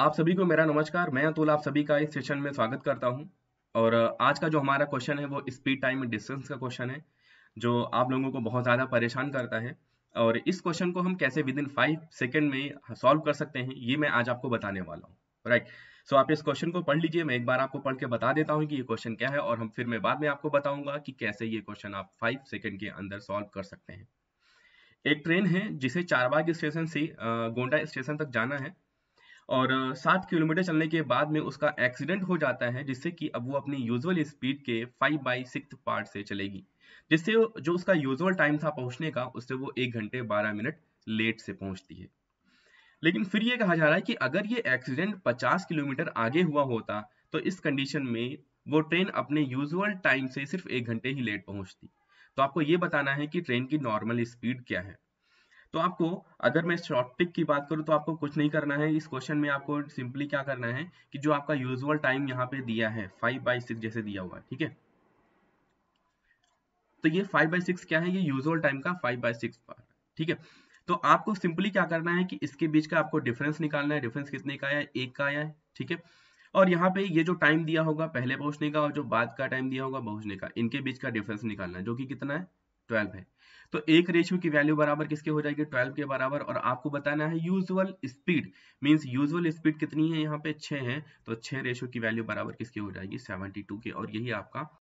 आप सभी को मेरा नमस्कार मैं अतुल आप सभी का इस सेशन में स्वागत करता हूं और आज का जो हमारा क्वेश्चन है वो स्पीड टाइम डिस्टेंस का क्वेश्चन है जो आप लोगों को बहुत ज़्यादा परेशान करता है और इस क्वेश्चन को हम कैसे विद इन फाइव सेकेंड में सॉल्व कर सकते हैं ये मैं आज आपको बताने वाला हूँ राइट सो आप इस क्वेश्चन को पढ़ लीजिए मैं एक बार आपको पढ़ के बता देता हूँ कि ये क्वेश्चन क्या है और हम फिर मैं बाद में आपको बताऊंगा कि कैसे ये क्वेश्चन आप फाइव सेकेंड के अंदर सॉल्व कर सकते हैं एक ट्रेन है जिसे चारबाग स्टेशन से गोंडा स्टेशन तक जाना है और सात किलोमीटर चलने के बाद में उसका एक्सीडेंट हो जाता है जिससे कि अब वो अपनी यूजुअल स्पीड के फाइव बाई सिक्स पार्ट से चलेगी जिससे जो उसका यूजुअल टाइम था पहुंचने का उससे वो एक घंटे बारह मिनट लेट से पहुंचती है लेकिन फिर ये कहा जा रहा है कि अगर ये एक्सीडेंट 50 किलोमीटर आगे हुआ होता तो इस कंडीशन में वो ट्रेन अपने यूजुअल टाइम से सिर्फ एक घंटे ही लेट पहुंचती तो आपको ये बताना है कि ट्रेन की नॉर्मल स्पीड क्या है तो आपको अगर मैं शॉर्ट पिक की बात करूँ तो आपको कुछ नहीं करना है इस क्वेश्चन में आपको सिंपली क्या करना है कि जो आपका यूजुअल टाइम यहाँ पे दिया है फाइव बाई सिक्स जैसे दिया हुआ है ठीक है तो ये फाइव बाई सिक्स क्या है ये यूजुअल टाइम का फाइव बाई सिक्स ठीक है तो आपको सिंपली क्या करना है कि इसके बीच का आपको डिफरेंस निकालना है डिफरेंस कितने का आया है एक का आया है ठीक है और यहाँ पे ये जो टाइम दिया होगा पहले पहुंचने का और जो बाद का टाइम दिया होगा पहुंचने का इनके बीच का डिफरेंस निकालना है जो कि कितना है ट्वेल्व है तो एक रेशियो की वैल्यू बराबर किसके हो जाएगी ट्वेल्व के बराबर और आपको बताना है usual speed means usual speed कितनी है यहाँ पे छह है तो छह रेशियो की वैल्यू बराबर किसकी हो जाएगी सेवेंटी टू की और यही आपका